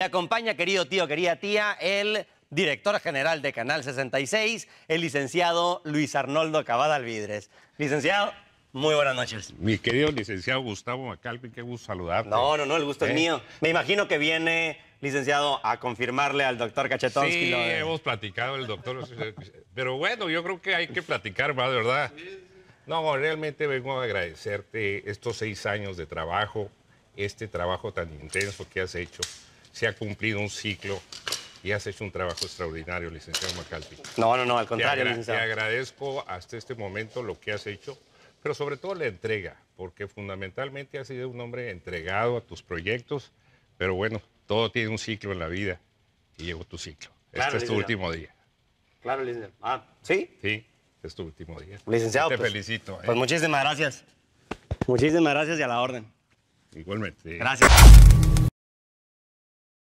Me acompaña, querido tío, querida tía, el director general de Canal 66, el licenciado Luis Arnoldo Cabada Alvidres. Licenciado, muy buenas noches. Mi querido licenciado Gustavo Macalpi, qué gusto saludarte. No, no, no, el gusto es ¿Eh? mío. Me imagino que viene, licenciado, a confirmarle al doctor Cachetón. Sí, hemos platicado el doctor. pero bueno, yo creo que hay que platicar más, ¿verdad? No, realmente vengo a agradecerte estos seis años de trabajo, este trabajo tan intenso que has hecho se ha cumplido un ciclo y has hecho un trabajo extraordinario, licenciado Macalpi. No, no, no, al contrario, te agradezco hasta este momento lo que has hecho, pero sobre todo la entrega, porque fundamentalmente has sido un hombre entregado a tus proyectos, pero bueno, todo tiene un ciclo en la vida y llegó tu ciclo. este es tu último día. Claro, licenciado. Ah, ¿sí? Sí, es tu último día. Licenciado. te pues, felicito. ¿eh? Pues muchísimas gracias. Muchísimas gracias y a la orden. Igualmente. Gracias.